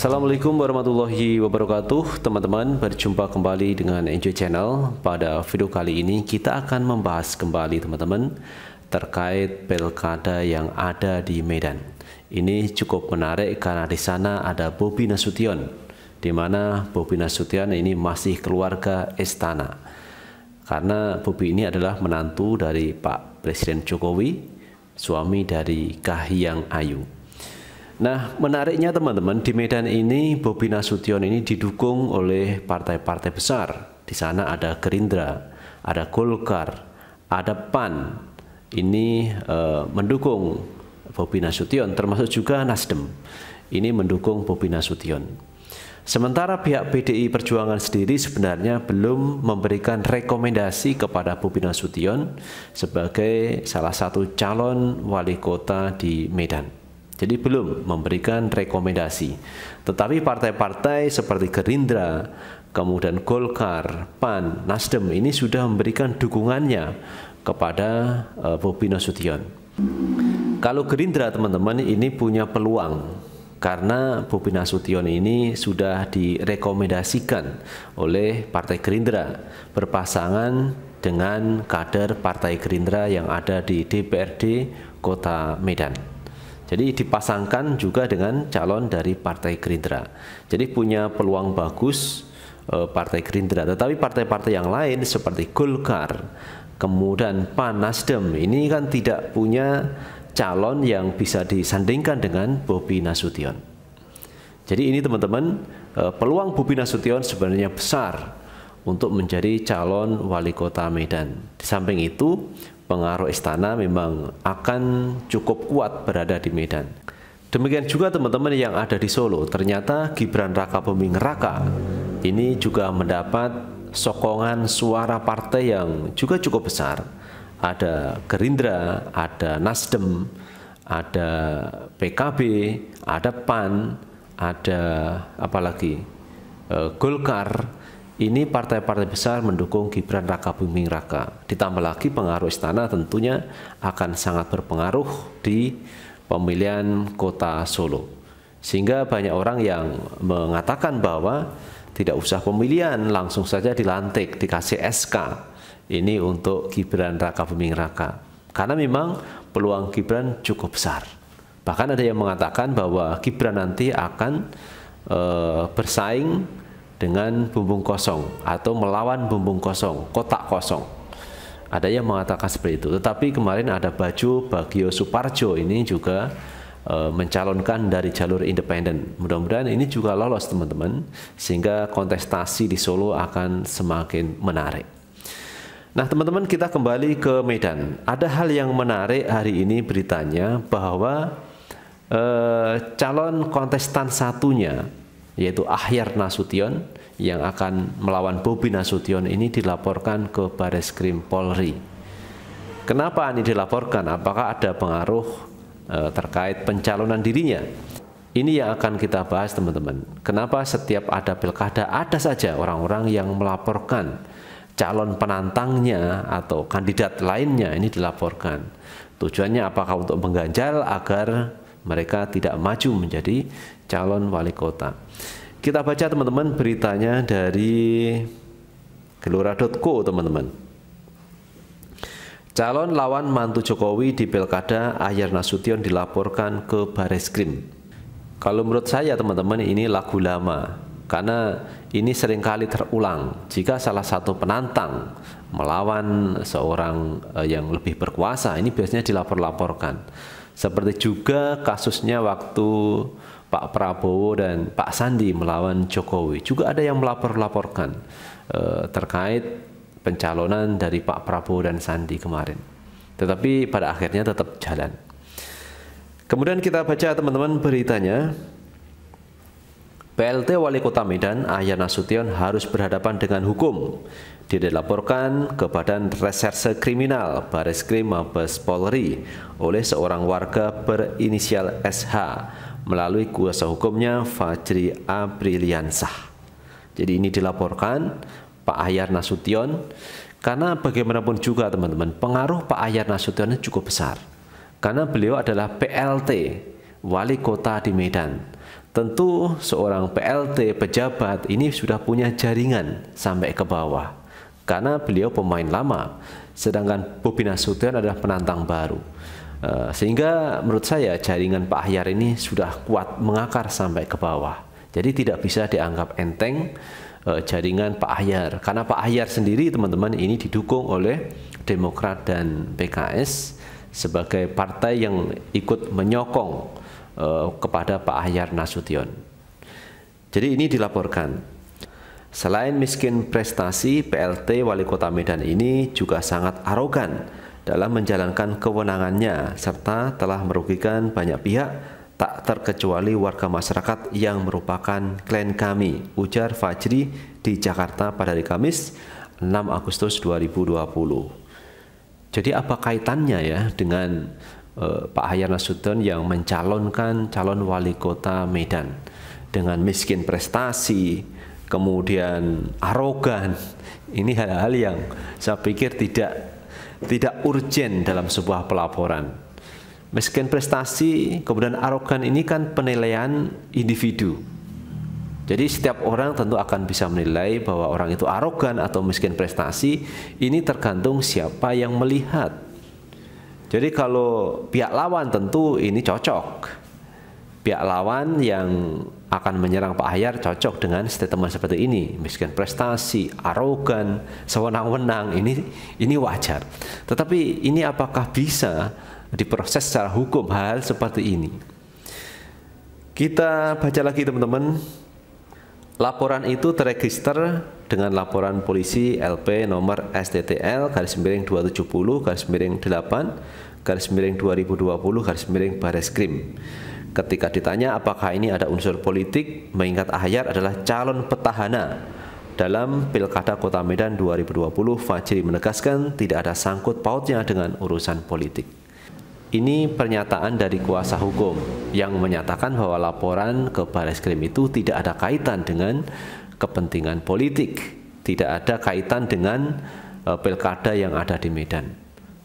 Assalamualaikum warahmatullahi wabarakatuh Teman-teman berjumpa kembali dengan Enjoy Channel Pada video kali ini kita akan membahas kembali teman-teman Terkait pilkada yang ada di Medan Ini cukup menarik karena di sana ada Bobi Nasution di mana Bobi Nasution ini masih keluarga istana karena Bobi ini adalah menantu dari Pak Presiden Jokowi suami dari Kahiyang Ayu Nah, menariknya teman-teman, di Medan ini Bobi Nasution ini didukung oleh partai-partai besar. Di sana ada Gerindra, ada Golkar, ada PAN. Ini eh, mendukung Bobi Nasution, termasuk juga Nasdem. Ini mendukung Bobi Nasution. Sementara pihak PDI Perjuangan sendiri sebenarnya belum memberikan rekomendasi kepada Bobi Nasution sebagai salah satu calon wali kota di Medan. Jadi belum memberikan rekomendasi. Tetapi partai-partai seperti Gerindra, kemudian Golkar, PAN, Nasdem ini sudah memberikan dukungannya kepada uh, Bobi Nasution. Kalau Gerindra teman-teman ini punya peluang karena Bobi Nasution ini sudah direkomendasikan oleh Partai Gerindra berpasangan dengan kader Partai Gerindra yang ada di DPRD Kota Medan. Jadi dipasangkan juga dengan calon dari Partai Gerindra. Jadi punya peluang bagus eh, Partai Gerindra. Tetapi partai-partai yang lain seperti Golkar, kemudian PAN, Nasdem ini kan tidak punya calon yang bisa disandingkan dengan Bobi Nasution. Jadi ini teman-teman eh, peluang Bobi Nasution sebenarnya besar untuk menjadi calon wali kota Medan. Di samping itu, pengaruh istana memang akan cukup kuat berada di Medan. Demikian juga teman-teman yang ada di Solo, ternyata Gibran Raka Buming Raka ini juga mendapat sokongan suara partai yang juga cukup besar. Ada Gerindra, ada Nasdem, ada PKB, ada PAN, ada apalagi eh, Golkar, ini partai-partai besar mendukung Gibran Raka Buming Raka. Ditambah lagi pengaruh istana tentunya akan sangat berpengaruh di pemilihan kota Solo. Sehingga banyak orang yang mengatakan bahwa tidak usah pemilihan, langsung saja dilantik, dikasih SK. Ini untuk Gibran Raka Buming Raka. Karena memang peluang Gibran cukup besar. Bahkan ada yang mengatakan bahwa Gibran nanti akan e, bersaing dengan bumbung kosong atau melawan bumbung kosong, kotak kosong. Ada yang mengatakan seperti itu. Tetapi kemarin ada Baju Bagio Suparjo ini juga e, mencalonkan dari jalur independen. Mudah-mudahan ini juga lolos teman-teman sehingga kontestasi di Solo akan semakin menarik. Nah, teman-teman kita kembali ke Medan. Ada hal yang menarik hari ini beritanya bahwa e, calon kontestan satunya yaitu Ahyar Nasution yang akan melawan Bobi Nasution ini dilaporkan ke Baris Krim Polri. Kenapa ini dilaporkan? Apakah ada pengaruh e, terkait pencalonan dirinya? Ini yang akan kita bahas teman-teman. Kenapa setiap ada pilkada ada saja orang-orang yang melaporkan calon penantangnya atau kandidat lainnya ini dilaporkan. Tujuannya apakah untuk mengganjal agar mereka tidak maju menjadi calon wali kota. Kita baca teman-teman beritanya dari gelora.co teman-teman. Calon lawan mantu Jokowi di Pilkada Ayar Nasution dilaporkan ke Baris Krim. Kalau menurut saya teman-teman ini lagu lama karena ini seringkali terulang jika salah satu penantang melawan seorang eh, yang lebih berkuasa ini biasanya dilapor-laporkan. Seperti juga kasusnya waktu Pak Prabowo dan Pak Sandi melawan Jokowi. Juga ada yang melapor-laporkan eh, terkait pencalonan dari Pak Prabowo dan Sandi kemarin. Tetapi pada akhirnya tetap jalan. Kemudian kita baca teman-teman beritanya. PLT Wali Kota Medan Ayah Nasution harus berhadapan dengan hukum. Dia dilaporkan ke Badan Reserse Kriminal Baris Krim Mabes Polri oleh seorang warga berinisial SH melalui kuasa hukumnya Fajri Apriliansah. Jadi ini dilaporkan Pak Ayar Nasution karena bagaimanapun juga teman-teman pengaruh Pak Ayar Nasution cukup besar karena beliau adalah PLT wali kota di Medan. Tentu seorang PLT pejabat ini sudah punya jaringan sampai ke bawah karena beliau pemain lama sedangkan Bobi Nasution adalah penantang baru. Eh, sehingga menurut saya jaringan Pak Ahyar ini sudah kuat mengakar sampai ke bawah. Jadi tidak bisa dianggap enteng eh, jaringan Pak Ahyar karena Pak Ahyar sendiri teman-teman ini didukung oleh Demokrat dan PKS sebagai partai yang ikut menyokong eh, kepada Pak Ahyar Nasution. Jadi ini dilaporkan Selain miskin prestasi, PLT Wali Kota Medan ini juga sangat arogan dalam menjalankan kewenangannya serta telah merugikan banyak pihak tak terkecuali warga masyarakat yang merupakan klien kami, ujar Fajri di Jakarta pada hari Kamis 6 Agustus 2020. Jadi apa kaitannya ya dengan eh, Pak Hayana Nasution yang mencalonkan calon wali kota Medan dengan miskin prestasi, kemudian arogan. Ini hal-hal yang saya pikir tidak tidak urgen dalam sebuah pelaporan. Meskipun prestasi, kemudian arogan ini kan penilaian individu. Jadi setiap orang tentu akan bisa menilai bahwa orang itu arogan atau miskin prestasi, ini tergantung siapa yang melihat. Jadi kalau pihak lawan tentu ini cocok. Pihak lawan yang akan menyerang Pak Ahyar cocok dengan statement seperti ini miskin prestasi arogan sewenang-wenang ini ini wajar tetapi ini apakah bisa diproses secara hukum hal seperti ini kita baca lagi teman-teman laporan itu terregister dengan laporan polisi LP nomor STTL garis miring 270 garis miring 8 garis miring 2020 garis miring baris krim Ketika ditanya apakah ini ada unsur politik, mengingat Ahyar adalah calon petahana dalam Pilkada Kota Medan 2020, Fajri menegaskan tidak ada sangkut pautnya dengan urusan politik. Ini pernyataan dari kuasa hukum yang menyatakan bahwa laporan ke Baris Krim itu tidak ada kaitan dengan kepentingan politik, tidak ada kaitan dengan e, pilkada yang ada di Medan.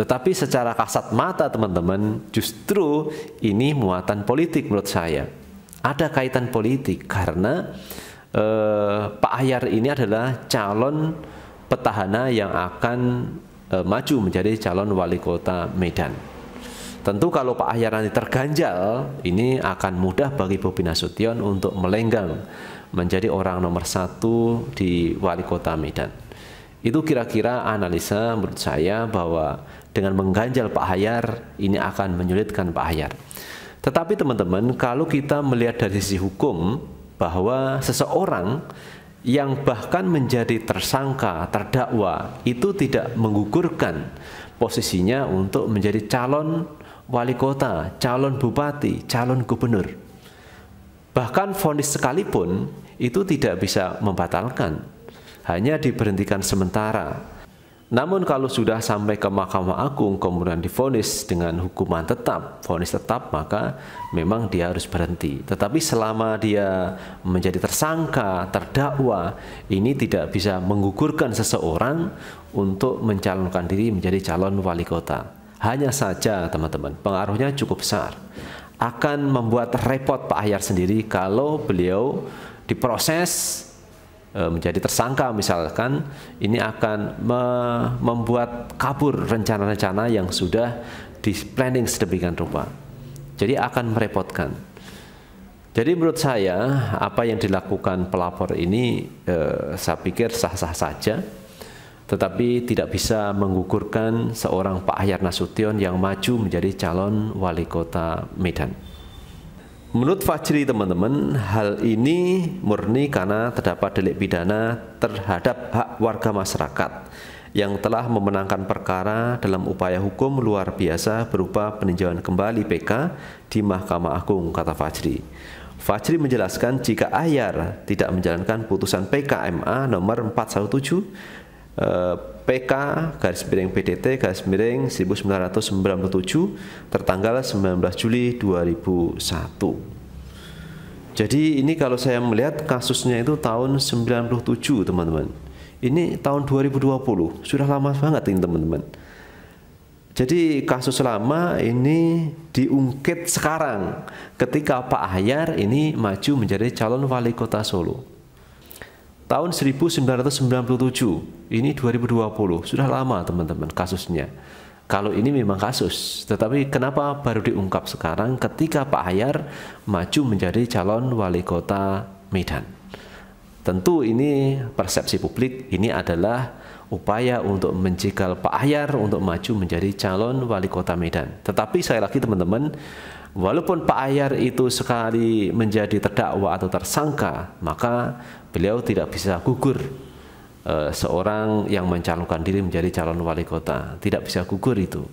Tetapi secara kasat mata teman-teman, justru ini muatan politik menurut saya. Ada kaitan politik karena eh, Pak Ayar ini adalah calon petahana yang akan eh, maju menjadi calon wali kota Medan. Tentu kalau Pak Ahyar nanti terganjal, ini akan mudah bagi Bobi Nasution untuk melenggang menjadi orang nomor satu di wali kota Medan. Itu kira-kira analisa menurut saya bahwa dengan mengganjal Pak Hayar ini akan menyulitkan Pak Hayar. Tetapi teman-teman, kalau kita melihat dari sisi hukum bahwa seseorang yang bahkan menjadi tersangka terdakwa itu tidak menggugurkan posisinya untuk menjadi calon wali kota, calon bupati, calon gubernur. Bahkan vonis sekalipun itu tidak bisa membatalkan hanya diberhentikan sementara. Namun kalau sudah sampai ke Mahkamah Agung kemudian difonis dengan hukuman tetap, vonis tetap, maka memang dia harus berhenti. Tetapi selama dia menjadi tersangka, terdakwa, ini tidak bisa menggugurkan seseorang untuk mencalonkan diri menjadi calon wali kota. Hanya saja teman-teman, pengaruhnya cukup besar. Akan membuat repot Pak Ahyar sendiri kalau beliau diproses Eh, menjadi tersangka misalkan ini akan me membuat kabur rencana-rencana yang sudah di planning sedemikian rupa. Jadi akan merepotkan. Jadi menurut saya apa yang dilakukan pelapor ini eh, saya pikir sah-sah saja tetapi tidak bisa menggugurkan seorang Pak Ayar Nasution yang maju menjadi calon wali kota Medan. Menurut Fajri teman-teman, hal ini murni karena terdapat delik pidana terhadap hak warga masyarakat yang telah memenangkan perkara dalam upaya hukum luar biasa berupa peninjauan kembali PK di Mahkamah Agung, kata Fajri. Fajri menjelaskan jika Ayar tidak menjalankan putusan PKMA nomor 417 Eh, PK garis miring PDT garis miring 1997 tertanggal 19 Juli 2001. Jadi ini kalau saya melihat kasusnya itu tahun 97 teman-teman. Ini tahun 2020 sudah lama banget ini teman-teman. Jadi kasus lama ini diungkit sekarang ketika Pak Ahyar ini maju menjadi calon wali kota Solo tahun 1997 ini 2020 sudah lama teman-teman kasusnya kalau ini memang kasus tetapi kenapa baru diungkap sekarang ketika Pak Hayar maju menjadi calon wali kota Medan tentu ini persepsi publik ini adalah upaya untuk menjegal Pak Hayar untuk maju menjadi calon wali kota Medan tetapi saya lagi teman-teman Walaupun Pak Ayar itu sekali menjadi terdakwa atau tersangka, maka beliau tidak bisa gugur e, seorang yang mencalonkan diri menjadi calon wali kota. Tidak bisa gugur itu.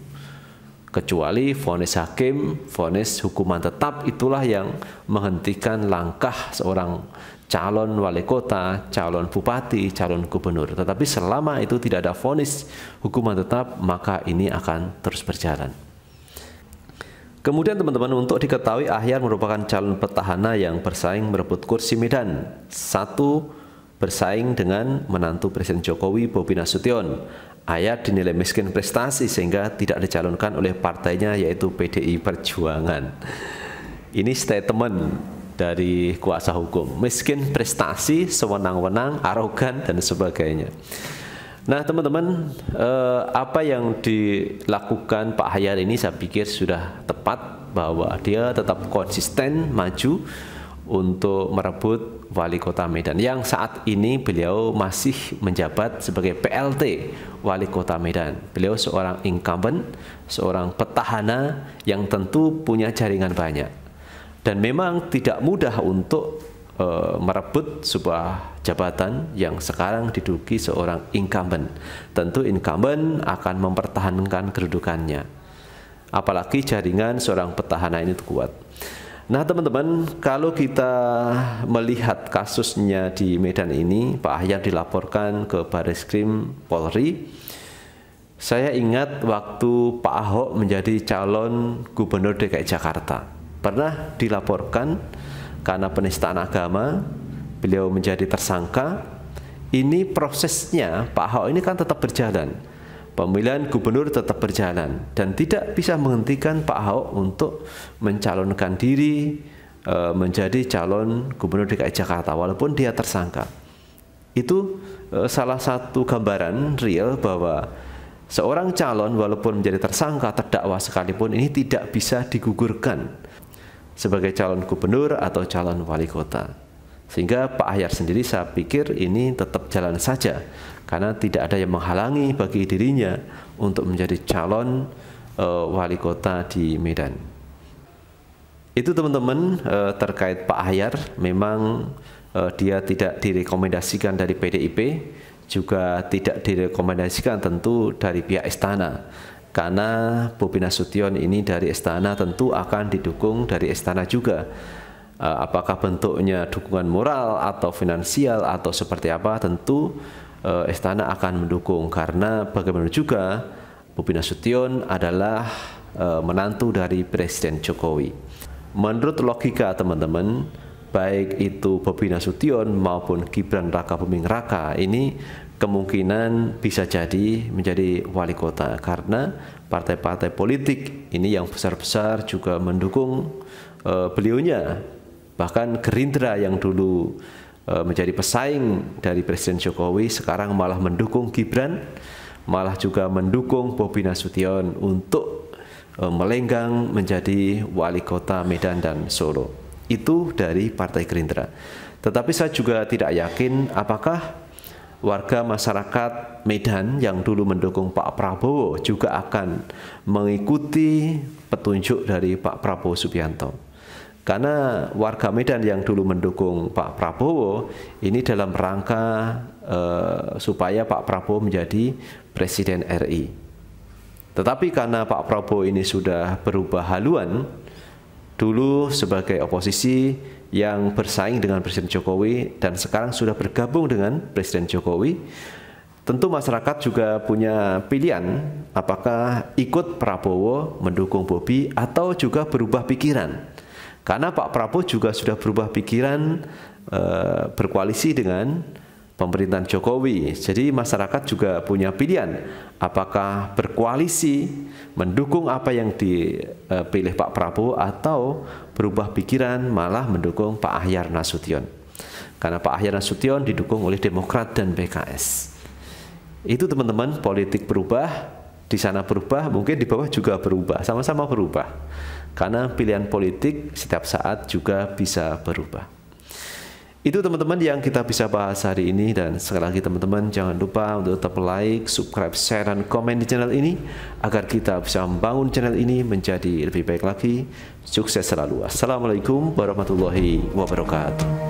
Kecuali vonis hakim, vonis hukuman tetap itulah yang menghentikan langkah seorang calon wali kota, calon bupati, calon gubernur. Tetapi selama itu tidak ada vonis hukuman tetap, maka ini akan terus berjalan. Kemudian teman-teman untuk diketahui Ahyar merupakan calon petahana yang bersaing merebut kursi Medan. Satu bersaing dengan menantu Presiden Jokowi Bobi Nasution. Ayat dinilai miskin prestasi sehingga tidak dicalonkan oleh partainya yaitu PDI Perjuangan. Ini statement dari kuasa hukum. Miskin prestasi, sewenang-wenang, arogan dan sebagainya. Nah, teman-teman, eh, apa yang dilakukan Pak Hayar ini saya pikir sudah tepat bahwa dia tetap konsisten maju untuk merebut wali kota Medan yang saat ini beliau masih menjabat sebagai PLT wali kota Medan. Beliau seorang incumbent, seorang petahana yang tentu punya jaringan banyak. Dan memang tidak mudah untuk e, merebut sebuah jabatan yang sekarang diduki seorang incumbent. Tentu incumbent akan mempertahankan kedudukannya. Apalagi jaringan seorang petahana ini kuat. Nah, teman-teman, kalau kita melihat kasusnya di Medan ini, Pak Ahyar dilaporkan ke Baris Krim Polri. Saya ingat waktu Pak Ahok menjadi calon gubernur DKI Jakarta. Pernah dilaporkan karena penistaan agama, beliau menjadi tersangka. Ini prosesnya Pak Ahok ini kan tetap berjalan. Pemilihan gubernur tetap berjalan dan tidak bisa menghentikan Pak Ahok untuk mencalonkan diri e, menjadi calon gubernur DKI Jakarta walaupun dia tersangka. Itu e, salah satu gambaran real bahwa seorang calon walaupun menjadi tersangka terdakwa sekalipun ini tidak bisa digugurkan sebagai calon gubernur atau calon wali kota. Sehingga Pak Ahyar sendiri saya pikir ini tetap jalan saja karena tidak ada yang menghalangi bagi dirinya untuk menjadi calon e, wali kota di Medan. Itu teman-teman e, terkait Pak Ahyar memang e, dia tidak direkomendasikan dari PDIP juga tidak direkomendasikan tentu dari pihak istana karena Bobi Nasution ini dari istana tentu akan didukung dari istana juga. Eh, apakah bentuknya dukungan moral atau finansial atau seperti apa tentu eh, istana akan mendukung karena bagaimana juga Bobi Nasution adalah eh, menantu dari Presiden Jokowi. Menurut logika teman-teman, baik itu Bobi Nasution maupun Gibran Raka Buming Raka ini kemungkinan bisa jadi menjadi wali kota karena partai-partai politik ini yang besar-besar juga mendukung uh, beliaunya bahkan Gerindra yang dulu uh, menjadi pesaing dari Presiden Jokowi sekarang malah mendukung Gibran malah juga mendukung Bobi Nasution untuk uh, melenggang menjadi wali kota Medan dan Solo itu dari Partai Gerindra tetapi saya juga tidak yakin apakah warga masyarakat Medan yang dulu mendukung Pak Prabowo juga akan mengikuti petunjuk dari Pak Prabowo Subianto. Karena warga Medan yang dulu mendukung Pak Prabowo ini dalam rangka eh, supaya Pak Prabowo menjadi Presiden RI. Tetapi karena Pak Prabowo ini sudah berubah haluan, dulu sebagai oposisi yang bersaing dengan Presiden Jokowi dan sekarang sudah bergabung dengan Presiden Jokowi, tentu masyarakat juga punya pilihan apakah ikut Prabowo mendukung Bobi atau juga berubah pikiran. Karena Pak Prabowo juga sudah berubah pikiran e, berkoalisi dengan pemerintahan Jokowi. Jadi masyarakat juga punya pilihan apakah berkoalisi mendukung apa yang dipilih Pak Prabowo atau berubah pikiran malah mendukung Pak Ahyar Nasution. Karena Pak Ahyar Nasution didukung oleh Demokrat dan PKS. Itu teman-teman politik berubah, di sana berubah, mungkin di bawah juga berubah, sama-sama berubah. Karena pilihan politik setiap saat juga bisa berubah. Itu teman-teman yang kita bisa bahas hari ini dan sekali lagi teman-teman jangan lupa untuk tetap like, subscribe, share, dan komen di channel ini agar kita bisa membangun channel ini menjadi lebih baik lagi. Sukses selalu. Assalamualaikum warahmatullahi wabarakatuh.